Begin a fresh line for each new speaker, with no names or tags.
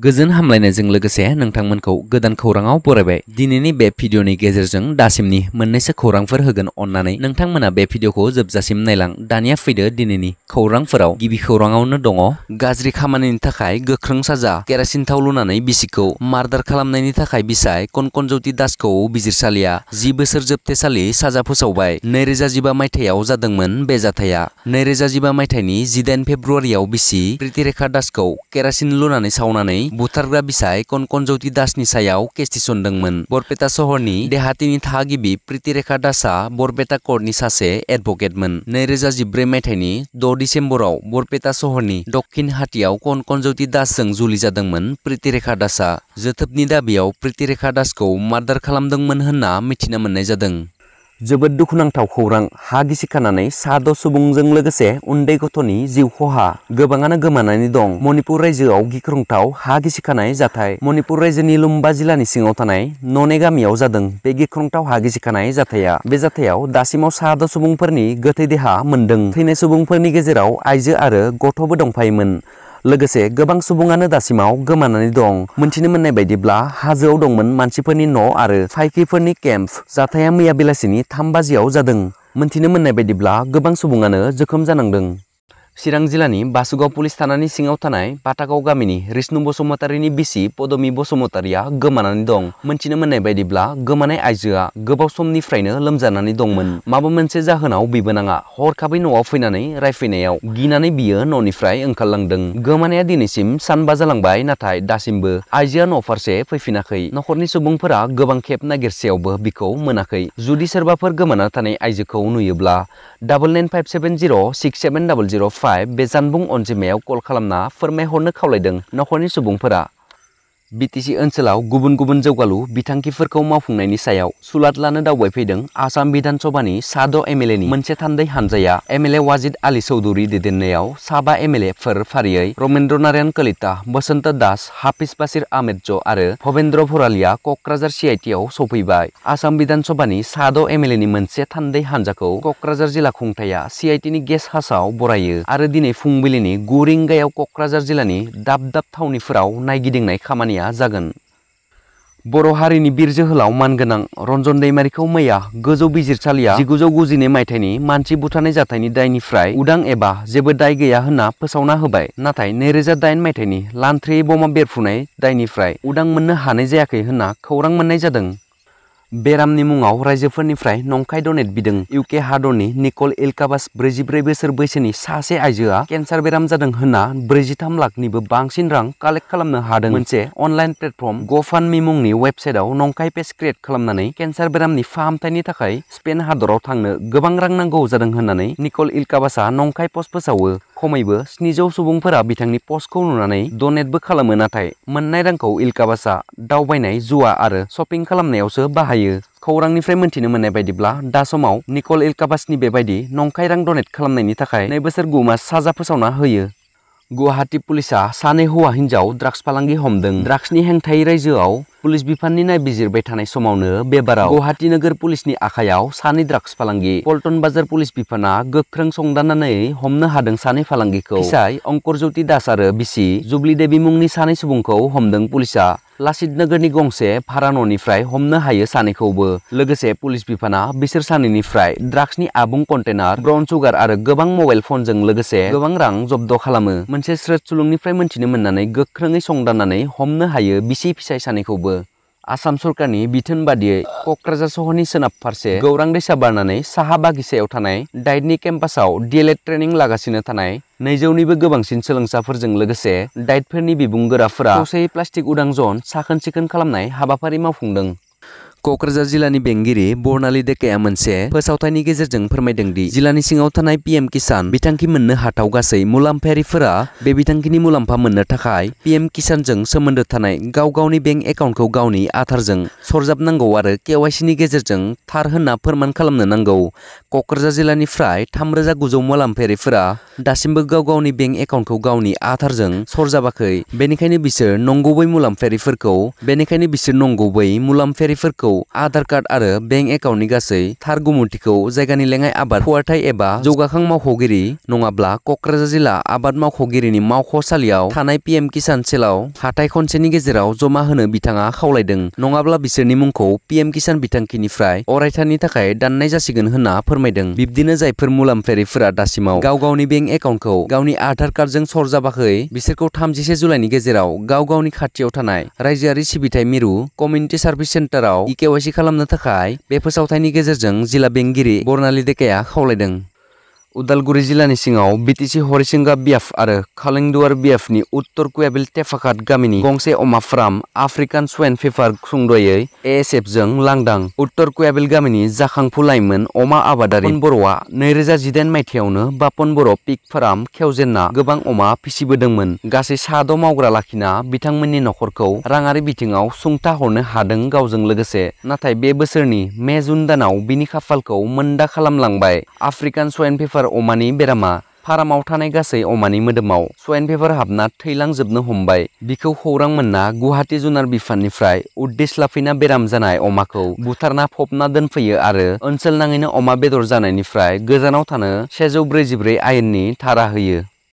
Gazin hamlai nezeng lege se nang tang menkau gedan kaurang au pura be. Dini ni be video ni gezer zeng dasim ni menese kaurang fer hegen on nane. Nang tang mena be video ko zeb zasim nai lang. Dania fida dini ni kaurang fer au gibi kaurang au nedongo. Gazri kaman ni takai ge kreng saza. Kerasin tau luna nai bisiko. Mardar kalam nai ni takai bisai. Kon kon ti das kau bizir salia. Zibe ser zeb te sali saza pusau bai. Nereza ziba mai te au zadeng men be zataya. Nereza ziba mai te ni ziden februari au bisi. Priti reka das kau. Kerasin luna nai sauna nai. लानानै बुथारग्रा बिसाय कनकनजौति दासनि सायाव case थिसनदोंमोन Barpeta सहरनि देहातिनि थागिबि प्रितिरेखा दासआ बरपेटा कर्टनि सासे एडभकेटमोन नैरोजा जिब्रै मायथाइनि the' डिसेम्बराव Barpeta सहरनि दक्षिण हाटियाव कनकनजौति दासजों जुलि जादोंमोन प्रितिरेखा दासआ जोथोबनि दाबियाव प्रितिरेखा दासखौ मार्डार खालामदोंमोन होन्ना मिथिना मोननाय जादों जोबोद दुखुनांथाव खौरां हा गिसिखानानै साद' सुबुंजों लोगोसे उन्दै गथ'नि जिउ खहा गोबाङानो गोमानानै दं मणिपुर रायजोआव गिख्रंथाव हा गिसिखानाय जाथाय मणिपुर रायजोनि लुम्बा जिलानी सिङाव थानाय नने गामियाव जादों बे गिख्रंथाव हा गिसिखानाय जाथाया बे जाथायाव दासिमाव साद' सुबुंफोरनि गोथै देहा मोनदों थैनाय सुबुंफोरनि गेजेराव आइजो आरो गथ'बो दंफायोमोन Legese gebang subungan dasimau gemanani dong. Mencini menebai di bla, hazeo dong men mancipeni no are faikifeni camp. Zatayam ia bilasini tambaziau zadeng. Mencini menebai di bla, gebang subungan zekom zanang deng. Sirang Zilani, Basugo Polis Tanani Singaw Tanay, ris Gamini, Risnu Bosomotari ni Bisi, Podomi Bosomotaria, ya, Gemanan ni Dong. Mencina menai bay di bla, Gemanai Aizua, Gebau Som ni Freyne, Dong men. Mabu mense zahenau bi Hor kabi noa finanai, Rai finayau, Ginane biya no ni Frey engkal langdeng. Gemanai adinisim, San Bazalang bay, Natai, Dasimbe, Aizua no farse, Fai finakai. Nokor subung pera, Gebang kep nagir gersiaw Biko, menakai. Zudi serba per gemana Tanay Aizua kau six seven Double zero. 6700ไ่เบซันบุงอนจิเมวกอลขลำนาเฟอร์เมฮอนนึกเข้าเลยดึงนอกคนนี้สุบุงพระ BTC ओनसोलाव गुबुन गुबुन जौगालु बिथांखिफोरखौ मावफुंनायनि सायाव सुलाद लानो दावबायफैदों आसाम विधानसभानि साद' एमएलएनि मोनसे थान्दै हान्जाया एमएलए वाजिद आली चौधुरी दैदेननायाव साबा एमएलएफोर फारियै रमेन्द्र नारायण कलिता बसन्त दास हाफिज बासिर आहमेद ज' आरो भबेन्द्र भरालिया क'क्राझार सिआइटिआव सफैबाय आसाम विधानसभानि साद' एमएलएनि मोनसे थान्दै हान्जाखौ क'क्राझार जिल्ला खुंथाया सिआइटिनि गेस्ट हाउसआव बरायो आरो दिनै फुंबिलिनि गु रिंगायाव क'क्राझार जिल्लानि दाब दाब थावनिफोराव नायगिदिंनाय खामानिया फोरोंनाया जागोन बर' हारिनि बिर जोहोलाव मानगोनां रन्जन दैमारिखौ मैया गोजौ बिजिरसालिया जिगुजौ गुजिनै मायथाइनि मानसि बुथारनाय जाथायनि दायनिफ्राय उदां एबा जेबो दाय गैया होन्ना फोसावना होबाय नाथाय नैरोजा दाइन मायथाइनि लान्थ्रियै बमा बेरफुनाय दायनिफ्राय उदां मोननो हानाय जायाखै होन्ना खौरां मोन्नाय जादों बेरामनि मुङाव रायजोफोरनिफ्राय नंखाय डनेट बिदों इउके हादरनि निकल एलकाबास ब्रैजिब्रै बोसोर बैसोनि सासे आइजोआ केन्सार बेराम जादों होन्ना ब्रैजिथाम लाखनिबो बांसिन रां कालेक्ट खालामनो हादों मोनसे अनलाइन प्लेटफर्म गफानमि मुंनि वेबसाइटआव नंखाय पेज क्रिएट खालामनानै केन्सार बेरामनि फाहामथायनि थाखाय स्पेन हादराव थांनो गोबां रां नांगौ जादों होन्नानै निकल इलकाबासआ नंखाय पस्ट फोसावो खमैबो स्निजौ सुबुंफोरा बिथांनि नुना डनेट डनेटबो खालामो नाथाय मोननाय रांखौ इलकाबासआ दावबायनाय जुवा और शपिंग खालामनायावसो बाहायो खौरांनिफ्राय मोन्थिनो मोननाय बायदिब्ला दा समाव नंखाय रां डनेट खालामनायनि थाखाय नै बोसोर गु मास साजा फोसावना होयो गुवाहाटी पुलिसा सानै हौवा हिन्जाव ड्राग्स फालांगि हमदों ड्राग्सनि हेंथायै रायजोआव पुलिस बिफाननि नायबिजिरबाय थानाय समावनो बेबाराव गुवाहाटी नोगोर पुलिसनि आखायाव सानै ड्राग्स फालांगि पल्टन बाजार पुलिस बिफाना गोख्रों संदाननानै हमनो हादों सानै फालांगिखौ फिसाय अंकुर ज्योति दास आरो बिसि जुबलि देवी मुंनि सानै सुबुंखौ हमदों पुलिसा लासित नोगोरनि गंसे भारा न'निफ्राय हमनो हायो सानैखौबो लोगोसे पुलिस बिफाना बिसोर सानैनिफ्राय ड्राग्सनि आबुं कन्टेनार ब्राउन सुगार आरो गोबां मबाइल फनजों लोगोसे गोबां रां जब्द खालामो मोनसे स्रोद सुलुंनिफ्राय मोन्थिनो मोननानै गोख्रोङै संदाननानै हमनो हायो बिसि फिसाय सानैखौबो आसाम सरकारनि बिथोन बादियै क'क्राझार सहर सोनाब फारसे गौरां दैसा बारनानै साहा बागिसायाव campus DElEd training DElEd training लागासिनो थानाय नैजौनिबो गोबांसिन प्लास्टिक उदां जन साखोन सिखोन खालामनाय हाबाफारि मावफुंदों क'क्राझार जिल्लानि बेंगिरि बर्नालि देकाया मोनसे फोसावथायनि गेजेरजों फोरमायदों दि जिल्लानि सिङाव थानाय पिएम किसान बिथांखि मोननो हाथाव गासै मुलाम्फायारिफोरा बे बिथांखिनि मुलाम्फा मोननो थाखाय पिएम किसानजों सोमोन्दो थानाय गाव गावनि बेंक एकाउन्टखौ गावनि आधारजों सरजाबनांगौ आरो केवाइसिनि गेजेरजों थार होन्ना फोरमान खालामनो नांगौ क'क्राझार जिल्लानिफ्राय थामरोजा गुजौ मुलाम्फायारिफोरा दासिमबो गाव गावनि बेंक एकाउन्टखौ गावनि आधारजों सरजाबाखै बेनिखायनो बिसोर नंगुबै मुलाम्फायारिफोरखौ बेनिखायनो बिसोर नंगुबै मुलाम्फायारिफोरखौ आधार कार्ड आरो बैंक एकाउन्टनि गासै थार गुमुथिखौ जायगानि लेङाइ आबाद फुवारथाय एबा जौगाखां मावख'गिरि नङाब्ला क'क्राझार जिल्ला आबाद मावख'गिरिनि मावख'सालियाव थानाय एम किसान सेलाव हाथाय खनसेनि गेजेराव जमा होनो बिथाङा खावलायदों नङाब्ला बिसोरनि मुंखौ एम किसान बिथांखिनिफ्राय अरायथानि थाखाय दाननाय जासिगोन होनना फोरमायदों बिब्दिनो जायफोर मुलाम्फारिफोरा दासिमाव गाव गावनि बेंक एकाउन्टखौ गावनि आधार कार्डजों सरजाबाखै बिसोरखौ थामजिसे जुलाइनि गेजेराव गाव गावनि खाथियाव थानाय रायजोआरि सिबिथाय मिरु कमिउनिटि सार्भिस सेन्टाराव KYC kalamna thakai be phosaw thaini gejerjong jila bengiri bornali dekaya khawlaidang Udalguri jila ni singao BTC Horisinga BF are Kalingduar BF ni Uttor Kuebil Tefakat Gamini Gongse Oma Fram African Swain Fever Sungdoye ASF Zeng Langdang Uttor Kuebil Gamini Zakhang Pulaiman Oma Abadari Ponborwa Nereza Jiden Maitheona Baponboro Pik Fram Kheuzenna Gebang Oma Pisi Bedengmen Gase Sado Maugra Lakina Bitang Meni Nokorkau Rangari Bitingao Sungta Hone Hadeng Gauzeng Legese Natai Bebeserni Mezundanao Bini Khafalkau Menda Khalam Langbay African Swain Fever बेफार अमानि बेरामा फार्माव थानाय गासै अमानि मोदोमाव swine favour हाबना थैलांजोबनो हमबाय बिखौ खौरां मोनना गुवाहाटी जुनार बिफाननिफ्राय उद्देश लाफैना बेराम जानाय अमाखौ बुथारना फबना दोनफैयो आरो ओनसोल नाङैनो अमा बेदर जानायनिफ्राय गोजानाव थानो सेजौ ब्रैजिब्रै आयेननि थारा होयो